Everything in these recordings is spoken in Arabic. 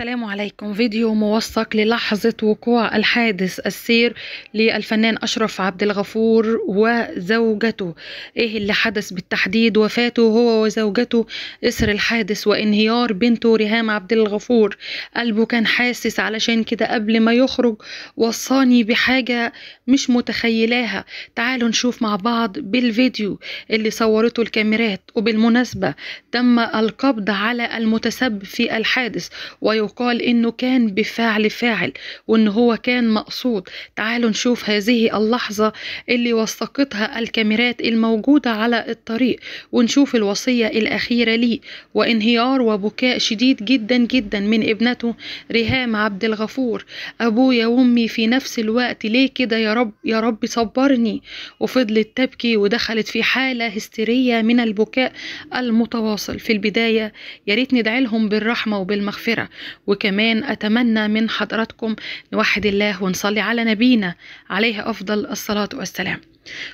السلام عليكم فيديو موثق للحظة وقوع الحادث السير للفنان أشرف عبد الغفور وزوجته إيه اللي حدث بالتحديد وفاته هو وزوجته إثر الحادث وانهيار بنته ريهام عبد الغفور قلبه كان حاسس علشان كده قبل ما يخرج وصاني بحاجة مش متخيلاها تعالوا نشوف مع بعض بالفيديو اللي صورته الكاميرات وبالمناسبة تم القبض على المتسبب في الحادث وي يقال انه كان بفعل فاعل وان هو كان مقصود تعالوا نشوف هذه اللحظة اللي وثقتها الكاميرات الموجودة على الطريق ونشوف الوصية الأخيرة ليه وانهيار وبكاء شديد جدا جدا من ابنته ريهام عبد الغفور أبويا وأمي في نفس الوقت ليه كده يا رب يا رب صبرني وفضلت تبكي ودخلت في حالة هستيرية من البكاء المتواصل في البداية يا ريت ندعي لهم بالرحمة وبالمغفرة وكمان أتمنى من حضراتكم نوحد الله ونصلي على نبينا عليه أفضل الصلاة والسلام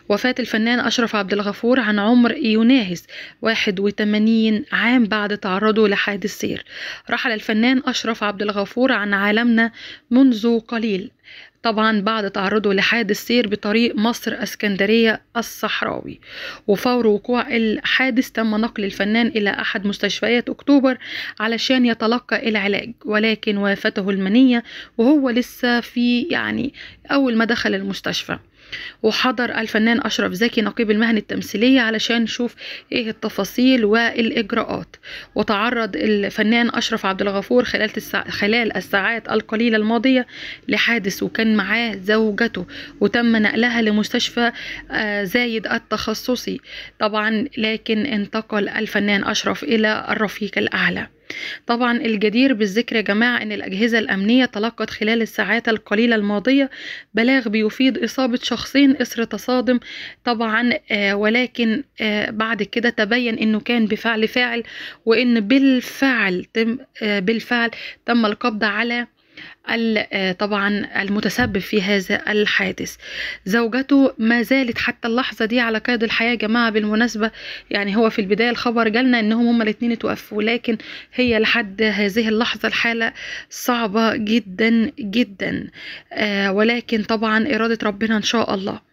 وفاة الفنان أشرف عبد الغفور عن عمر يناهز 81 عام بعد تعرضه لحادث سير رحل الفنان أشرف عبد الغفور عن عالمنا منذ قليل طبعا بعد تعرضه لحادث سير بطريق مصر اسكندرية الصحراوي وفور وقوع الحادث تم نقل الفنان إلى أحد مستشفيات أكتوبر علشان يتلقى العلاج ولكن وافته المنية وهو لسه في يعني أول ما دخل المستشفى وحضر الفنان أشرف زكي نقيب المهن التمثيلية علشان نشوف إيه التفاصيل والإجراءات وتعرض الفنان أشرف عبد الغفور خلال, الساع... خلال الساعات القليلة الماضية لحادث وكان معاه زوجته وتم نقلها لمستشفى آه، زايد التخصصي طبعا لكن انتقل الفنان أشرف إلى الرفيق الأعلى طبعا الجدير بالذكر يا جماعة أن الأجهزة الأمنية تلقت خلال الساعات القليلة الماضية بلاغ بيفيد إصابة شخصين إثر تصادم طبعا آه ولكن آه بعد كده تبين أنه كان بفعل فاعل وأن بالفعل تم آه بالفعل تم القبض على آه، طبعا المتسبب في هذا الحادث زوجته ما زالت حتى اللحظة دي على قيد الحياة يا جماعة بالمناسبة يعني هو في البداية الخبر جالنا انهم هما الاتنين اتوفوا لكن هي لحد هذه اللحظة الحالة صعبة جدا جدا آه ولكن طبعا إرادة ربنا إن شاء الله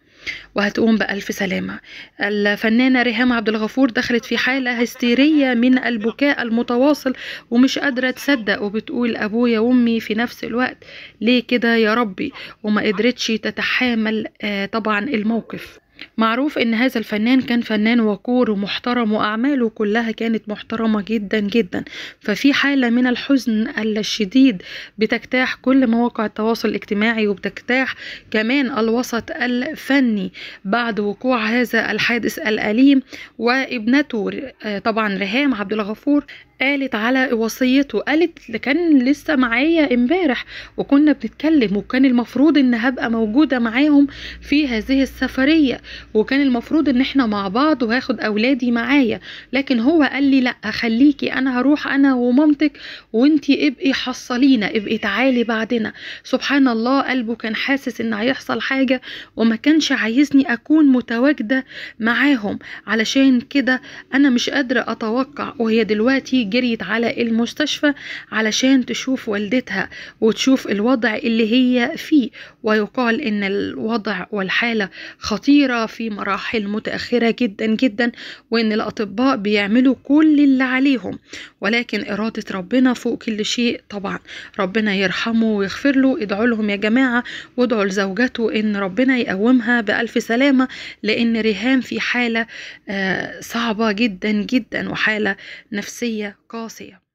وهتقوم بألف سلامة الفنانة ريهام عبد الغفور دخلت في حالة هستيرية من البكاء المتواصل ومش قادرة تصدق وبتقول أبويا وأمي في نفس الوقت ليه كده يا ربي وما قدرتش تتحامل آه، طبعا الموقف معروف ان هذا الفنان كان فنان وقور ومحترم واعماله كلها كانت محترمه جدا جدا ففي حاله من الحزن الشديد بتجتاح كل مواقع التواصل الاجتماعي وبتجتاح كمان الوسط الفني بعد وقوع هذا الحادث الاليم وابنته آه، طبعا رهام عبد الغفور قالت على وصيته قالت كان لسه معايا امبارح وكنا بنتكلم وكان المفروض ان هبقى موجوده معاهم في هذه السفريه وكان المفروض ان احنا مع بعض وهاخد اولادي معايا لكن هو قال لي لا خليكي انا هروح انا ومامتك وانتي ابقي حصلينا ابقي تعالي بعدنا سبحان الله قلبه كان حاسس ان هيحصل حاجه وما كانش عايزني اكون متواجده معاهم علشان كده انا مش قادره اتوقع وهي دلوقتي جريت على المستشفى علشان تشوف والدتها وتشوف الوضع اللي هي فيه ويقال ان الوضع والحاله خطيره في مراحل متأخرة جدا جدا وإن الأطباء بيعملوا كل اللي عليهم ولكن إرادة ربنا فوق كل شيء طبعا ربنا يرحمه ويغفر له ادعوا لهم يا جماعة وادعوا لزوجته إن ربنا يقومها بألف سلامة لأن ريهام في حالة آه، صعبة جدا جدا وحالة نفسية قاسية